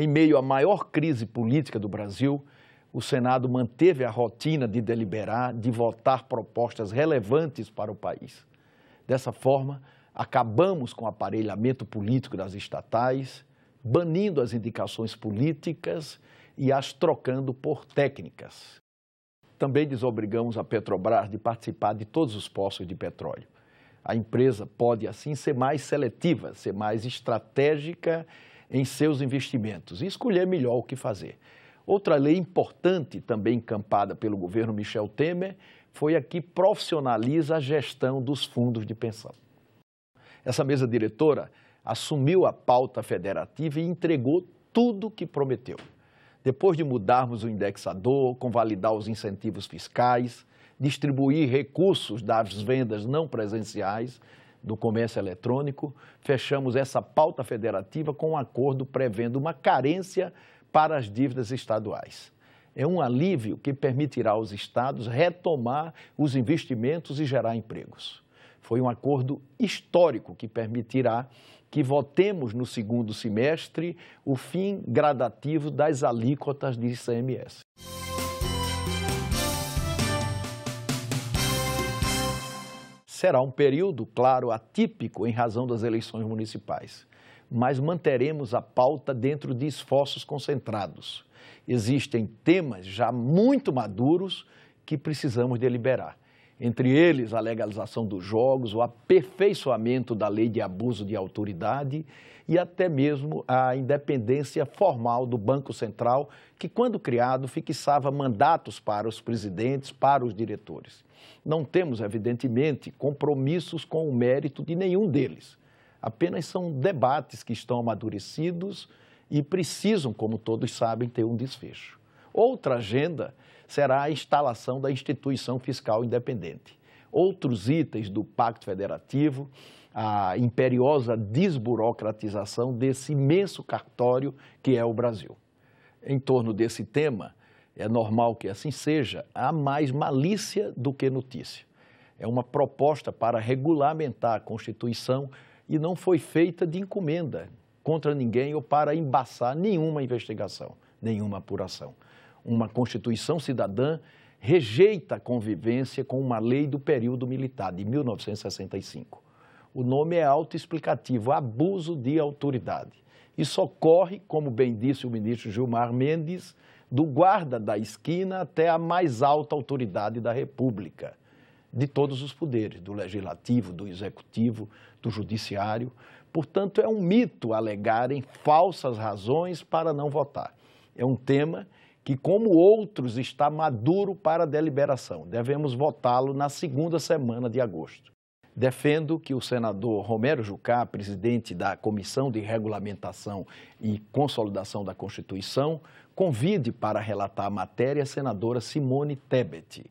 Em meio à maior crise política do Brasil, o Senado manteve a rotina de deliberar, de votar propostas relevantes para o país. Dessa forma, acabamos com o aparelhamento político das estatais, banindo as indicações políticas e as trocando por técnicas. Também desobrigamos a Petrobras de participar de todos os poços de petróleo. A empresa pode, assim, ser mais seletiva, ser mais estratégica em seus investimentos e escolher melhor o que fazer. Outra lei importante, também encampada pelo governo Michel Temer, foi a que profissionaliza a gestão dos fundos de pensão. Essa mesa diretora assumiu a pauta federativa e entregou tudo o que prometeu. Depois de mudarmos o indexador, convalidar os incentivos fiscais, distribuir recursos das vendas não presenciais do comércio eletrônico, fechamos essa pauta federativa com um acordo prevendo uma carência para as dívidas estaduais. É um alívio que permitirá aos estados retomar os investimentos e gerar empregos. Foi um acordo histórico que permitirá que votemos no segundo semestre o fim gradativo das alíquotas de ICMS. Será um período, claro, atípico em razão das eleições municipais, mas manteremos a pauta dentro de esforços concentrados. Existem temas já muito maduros que precisamos deliberar entre eles a legalização dos jogos, o aperfeiçoamento da lei de abuso de autoridade e até mesmo a independência formal do Banco Central, que, quando criado, fixava mandatos para os presidentes, para os diretores. Não temos, evidentemente, compromissos com o mérito de nenhum deles. Apenas são debates que estão amadurecidos e precisam, como todos sabem, ter um desfecho. Outra agenda será a instalação da instituição fiscal independente. Outros itens do Pacto Federativo, a imperiosa desburocratização desse imenso cartório que é o Brasil. Em torno desse tema, é normal que assim seja, há mais malícia do que notícia. É uma proposta para regulamentar a Constituição e não foi feita de encomenda contra ninguém ou para embaçar nenhuma investigação, nenhuma apuração uma Constituição cidadã rejeita a convivência com uma lei do período militar, de 1965. O nome é autoexplicativo, abuso de autoridade. Isso ocorre, como bem disse o ministro Gilmar Mendes, do guarda da esquina até a mais alta autoridade da República, de todos os poderes, do legislativo, do executivo, do judiciário. Portanto, é um mito alegarem falsas razões para não votar. É um tema que, como outros, está maduro para deliberação. Devemos votá-lo na segunda semana de agosto. Defendo que o senador Romero Jucá, presidente da Comissão de Regulamentação e Consolidação da Constituição, convide para relatar a matéria a senadora Simone Tebet,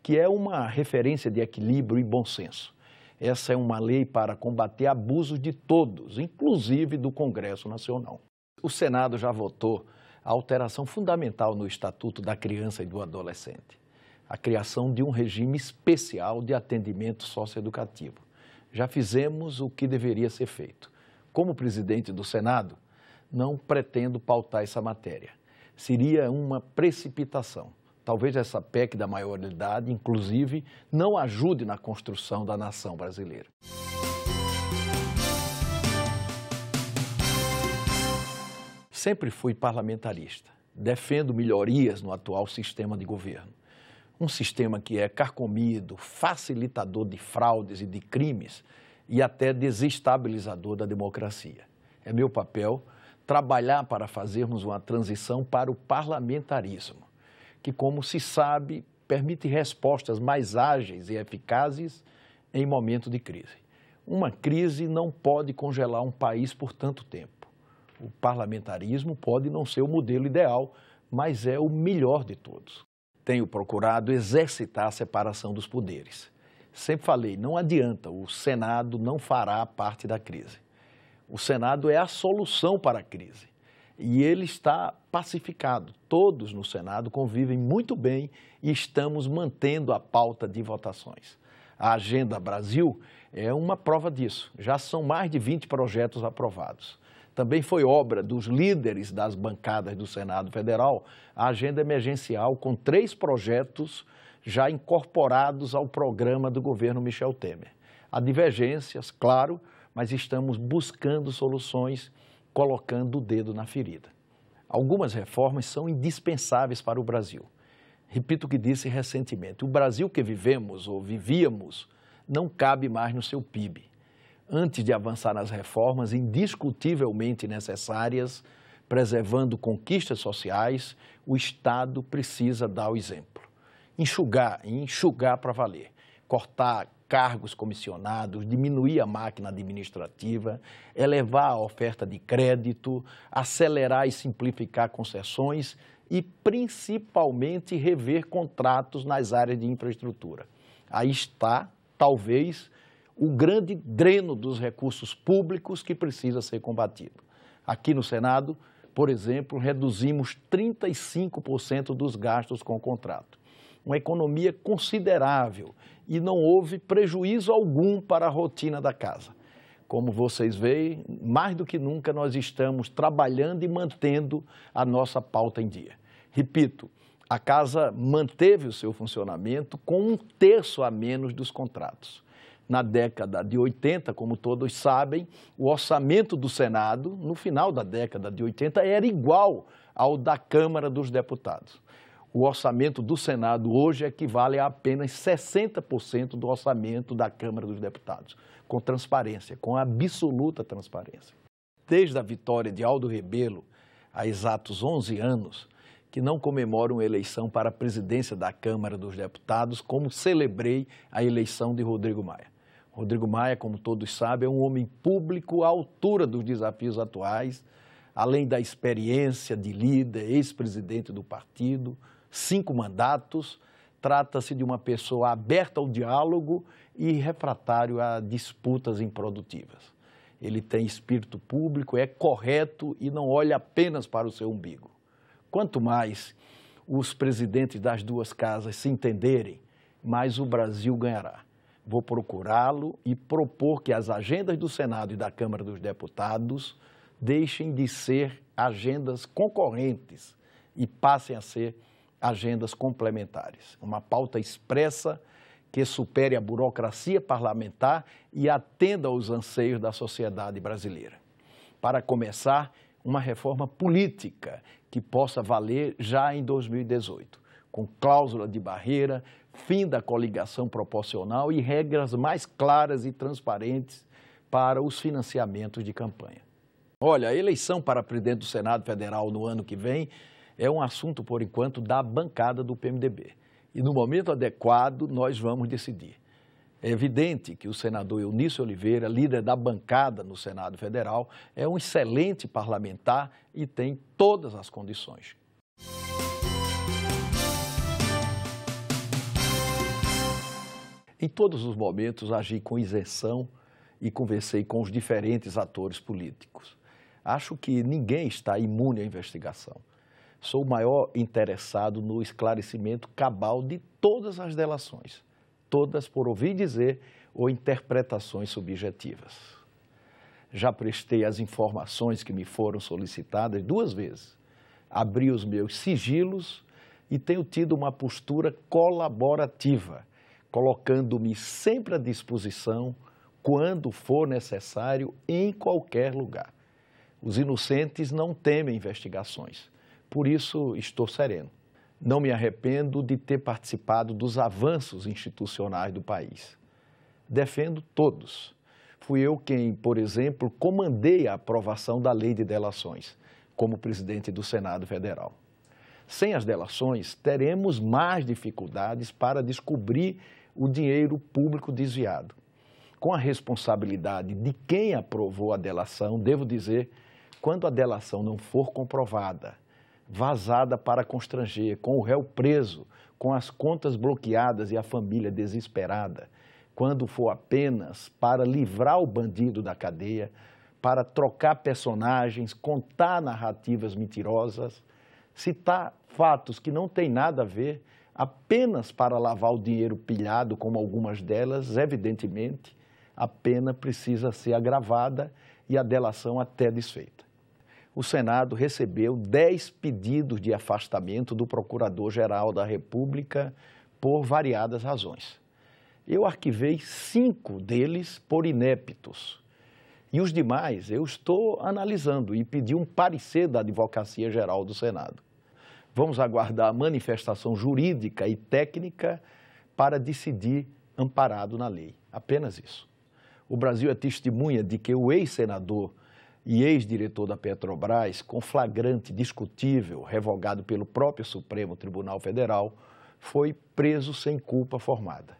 que é uma referência de equilíbrio e bom senso. Essa é uma lei para combater abusos de todos, inclusive do Congresso Nacional. O Senado já votou a alteração fundamental no Estatuto da Criança e do Adolescente, a criação de um regime especial de atendimento socioeducativo. Já fizemos o que deveria ser feito. Como presidente do Senado, não pretendo pautar essa matéria. Seria uma precipitação. Talvez essa PEC da maioridade, inclusive, não ajude na construção da nação brasileira. sempre fui parlamentarista. Defendo melhorias no atual sistema de governo. Um sistema que é carcomido, facilitador de fraudes e de crimes e até desestabilizador da democracia. É meu papel trabalhar para fazermos uma transição para o parlamentarismo, que, como se sabe, permite respostas mais ágeis e eficazes em momento de crise. Uma crise não pode congelar um país por tanto tempo o parlamentarismo pode não ser o modelo ideal, mas é o melhor de todos. Tenho procurado exercitar a separação dos poderes. Sempre falei, não adianta, o Senado não fará parte da crise. O Senado é a solução para a crise. E ele está pacificado. Todos no Senado convivem muito bem e estamos mantendo a pauta de votações. A Agenda Brasil é uma prova disso. Já são mais de 20 projetos aprovados também foi obra dos líderes das bancadas do Senado Federal a agenda emergencial com três projetos já incorporados ao programa do governo Michel Temer. Há divergências, claro, mas estamos buscando soluções, colocando o dedo na ferida. Algumas reformas são indispensáveis para o Brasil. Repito o que disse recentemente: o Brasil que vivemos ou vivíamos não cabe mais no seu PIB antes de avançar nas reformas indiscutivelmente necessárias, preservando conquistas sociais, o Estado precisa dar o exemplo. Enxugar, enxugar para valer, cortar cargos comissionados, diminuir a máquina administrativa, elevar a oferta de crédito, acelerar e simplificar concessões e, principalmente, rever contratos nas áreas de infraestrutura. Aí está, talvez, o grande dreno dos recursos públicos que precisa ser combatido. Aqui no Senado, por exemplo, reduzimos 35% dos gastos com o contrato. Uma economia considerável e não houve prejuízo algum para a rotina da casa. Como vocês veem, mais do que nunca nós estamos trabalhando e mantendo a nossa pauta em dia. Repito, a casa manteve o seu funcionamento com um terço a menos dos contratos na década de 80, como todos sabem, o orçamento do Senado, no final da década de 80, era igual ao da Câmara dos Deputados. O orçamento do Senado hoje equivale a apenas 60% do orçamento da Câmara dos Deputados, com transparência, com absoluta transparência. Desde a vitória de Aldo Rebelo, há exatos 11 anos, que não comemoro uma eleição para a presidência da Câmara dos Deputados, como celebrei a eleição de Rodrigo Maia. Rodrigo Maia, como todos sabem, é um homem público à altura dos desafios atuais, além da experiência de líder, ex-presidente do partido, cinco mandatos. Trata-se de uma pessoa aberta ao diálogo e refratário a disputas improdutivas. Ele tem espírito público, é correto e não olha apenas para o seu umbigo. Quanto mais os presidentes das duas casas se entenderem, mais o Brasil ganhará vou procurá-lo e propor que as agendas do Senado e da Câmara dos Deputados deixem de ser agendas concorrentes e passem a ser agendas complementares. Uma pauta expressa que supere a burocracia parlamentar e atenda aos anseios da sociedade brasileira. Para começar, uma reforma política que possa valer já em 2018 com cláusula de barreira, fim da coligação proporcional e regras mais claras e transparentes para os financiamentos de campanha. Olha, a eleição para presidente do Senado Federal no ano que vem é um assunto, por enquanto, da bancada do PMDB. E no momento adequado, nós vamos decidir. É evidente que o senador Eunício Oliveira, líder da bancada no Senado Federal, é um excelente parlamentar e tem todas as condições. em todos os momentos, agi com isenção e conversei com os diferentes atores políticos. Acho que ninguém está imune à investigação. Sou o maior interessado no esclarecimento cabal de todas as delações, todas por ouvir dizer ou interpretações subjetivas. Já prestei as informações que me foram solicitadas duas vezes, abri os meus sigilos e tenho tido uma postura colaborativa colocando-me sempre à disposição quando for necessário em qualquer lugar. Os inocentes não temem investigações, por isso estou sereno. Não me arrependo de ter participado dos avanços institucionais do país. Defendo todos. Fui eu quem, por exemplo, comandei a aprovação da lei de delações, como presidente do Senado Federal. Sem as delações, teremos mais dificuldades para descobrir o dinheiro público desviado. Com a responsabilidade de quem aprovou a delação, devo dizer, quando a delação não for comprovada, vazada para constranger, com o réu preso, com as contas bloqueadas e a família desesperada, quando for apenas para livrar o bandido da cadeia, para trocar personagens, contar narrativas mentirosas, citar fatos que não têm nada a ver, apenas para lavar o dinheiro pilhado, como algumas delas, evidentemente, a pena precisa ser agravada e a delação até desfeita. O Senado recebeu 10 pedidos de afastamento do Procurador-Geral da República por variadas razões. Eu arquivei cinco deles por ineptos. E os demais eu estou analisando e pedi um parecer da Advocacia Geral do Senado. Vamos aguardar a manifestação jurídica e técnica para decidir amparado na lei. Apenas isso. O Brasil é testemunha de que o ex-senador e ex-diretor da Petrobras, com flagrante discutível, revogado pelo próprio Supremo Tribunal Federal, foi preso sem culpa formada.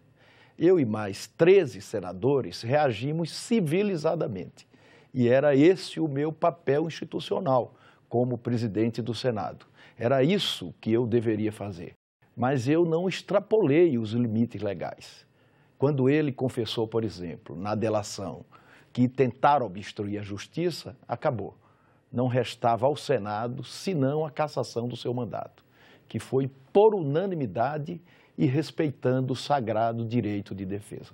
Eu e mais 13 senadores reagimos civilizadamente. E era esse o meu papel institucional como presidente do Senado. Era isso que eu deveria fazer. Mas eu não extrapolei os limites legais. Quando ele confessou, por exemplo, na delação, que tentaram obstruir a justiça, acabou. Não restava ao Senado senão a cassação do seu mandato, que foi por unanimidade e respeitando o sagrado direito de defesa.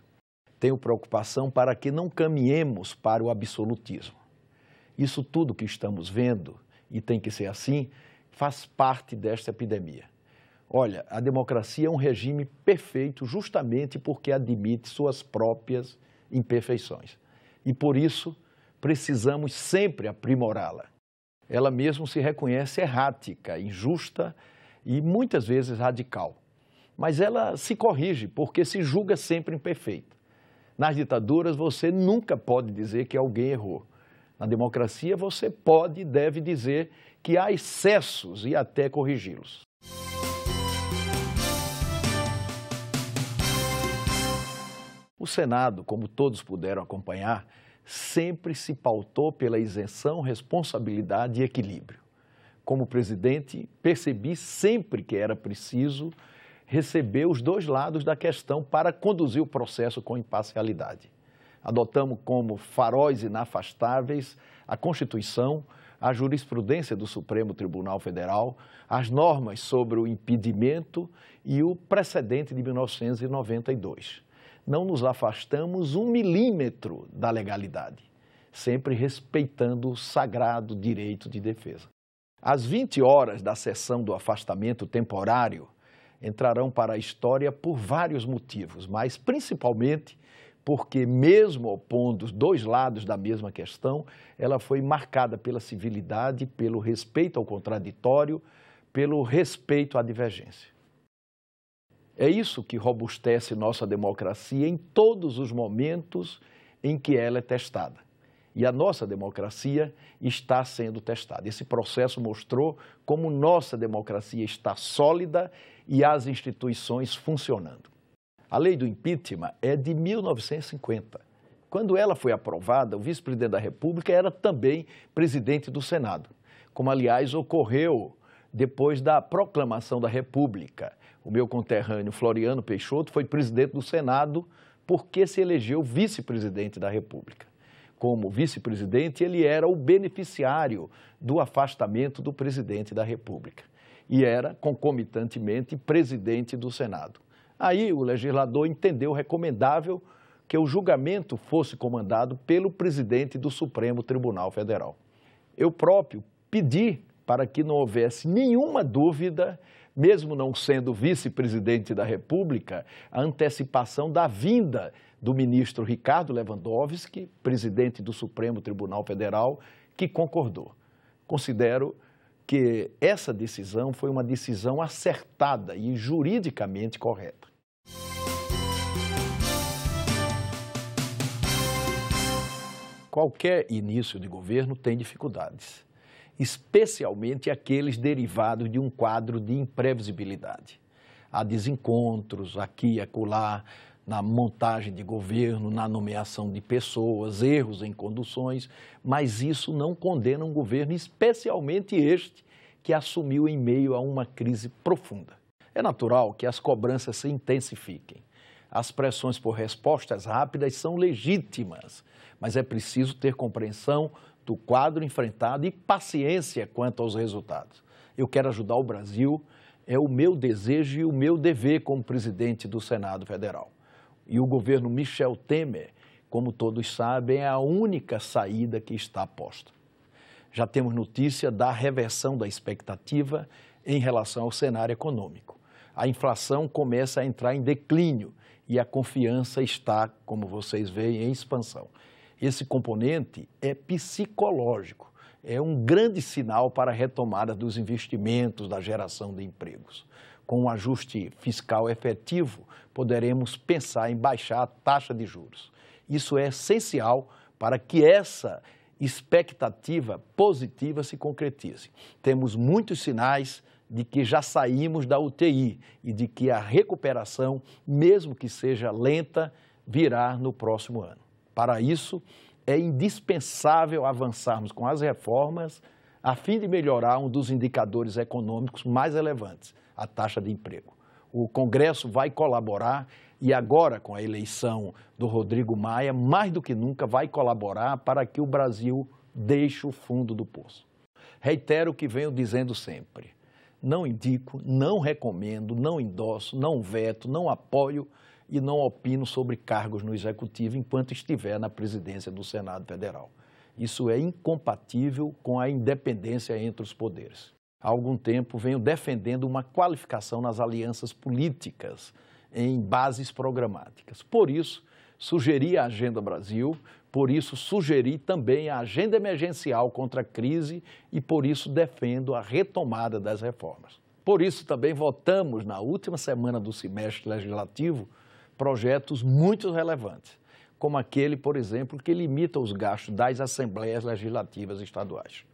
Tenho preocupação para que não caminhemos para o absolutismo. Isso tudo que estamos vendo, e tem que ser assim, faz parte desta epidemia. Olha, a democracia é um regime perfeito justamente porque admite suas próprias imperfeições. E por isso, precisamos sempre aprimorá-la. Ela mesmo se reconhece errática, injusta e muitas vezes radical. Mas ela se corrige porque se julga sempre imperfeita. Nas ditaduras, você nunca pode dizer que alguém errou. Na democracia, você pode e deve dizer que há excessos e até corrigi-los. O Senado, como todos puderam acompanhar, sempre se pautou pela isenção, responsabilidade e equilíbrio. Como presidente, percebi sempre que era preciso receber os dois lados da questão para conduzir o processo com imparcialidade. Adotamos como faróis inafastáveis a Constituição, a jurisprudência do Supremo Tribunal Federal, as normas sobre o impedimento e o precedente de 1992. Não nos afastamos um milímetro da legalidade, sempre respeitando o sagrado direito de defesa. Às 20 horas da sessão do afastamento temporário, entrarão para a história por vários motivos, mas principalmente porque, mesmo opondo os dois lados da mesma questão, ela foi marcada pela civilidade, pelo respeito ao contraditório, pelo respeito à divergência. É isso que robustece nossa democracia em todos os momentos em que ela é testada. E a nossa democracia está sendo testada. Esse processo mostrou como nossa democracia está sólida e as instituições funcionando. A lei do impeachment é de 1950. Quando ela foi aprovada, o vice-presidente da República era também presidente do Senado, como aliás ocorreu depois da proclamação da República. O meu conterrâneo Floriano Peixoto foi presidente do Senado porque se elegeu vice-presidente da República. Como vice-presidente, ele era o beneficiário do afastamento do presidente da República e era concomitantemente presidente do Senado. Aí o legislador entendeu recomendável que o julgamento fosse comandado pelo presidente do Supremo Tribunal Federal. Eu próprio pedi para que não houvesse nenhuma dúvida, mesmo não sendo vice-presidente da República, a antecipação da vinda do ministro Ricardo Lewandowski, presidente do Supremo Tribunal Federal, que concordou. Considero que essa decisão foi uma decisão acertada e juridicamente correta. Qualquer início de governo tem dificuldades, especialmente aqueles derivados de um quadro de imprevisibilidade. Há desencontros aqui e acolá, na montagem de governo, na nomeação de pessoas, erros em conduções, mas isso não condena um governo, especialmente este, que assumiu em meio a uma crise profunda. É natural que as cobranças se intensifiquem. As pressões por respostas rápidas são legítimas, mas é preciso ter compreensão do quadro enfrentado e paciência quanto aos resultados. Eu quero ajudar o Brasil, é o meu desejo e o meu dever como presidente do Senado Federal. E o governo Michel Temer, como todos sabem, é a única saída que está posta. Já temos notícia da reversão da expectativa em relação ao cenário econômico a inflação começa a entrar em declínio e a confiança está, como vocês veem, em expansão. Esse componente é psicológico, é um grande sinal para a retomada dos investimentos, da geração de empregos. Com um ajuste fiscal efetivo, poderemos pensar em baixar a taxa de juros. Isso é essencial para que essa expectativa positiva se concretize. Temos muitos sinais de que já saímos da UTI e de que a recuperação, mesmo que seja lenta, virá no próximo ano. Para isso, é indispensável avançarmos com as reformas a fim de melhorar um dos indicadores econômicos mais relevantes, a taxa de emprego. O Congresso vai colaborar e agora, com a eleição do Rodrigo Maia, mais do que nunca vai colaborar para que o Brasil deixe o fundo do poço. Reitero o que venho dizendo sempre: não indico, não recomendo, não endosso, não veto, não apoio e não opino sobre cargos no Executivo enquanto estiver na presidência do Senado Federal. Isso é incompatível com a independência entre os poderes. Há algum tempo venho defendendo uma qualificação nas alianças políticas em bases programáticas. Por isso, sugeri à Agenda Brasil por isso, sugeri também a agenda emergencial contra a crise e, por isso, defendo a retomada das reformas. Por isso, também votamos, na última semana do semestre legislativo, projetos muito relevantes, como aquele, por exemplo, que limita os gastos das assembleias legislativas estaduais.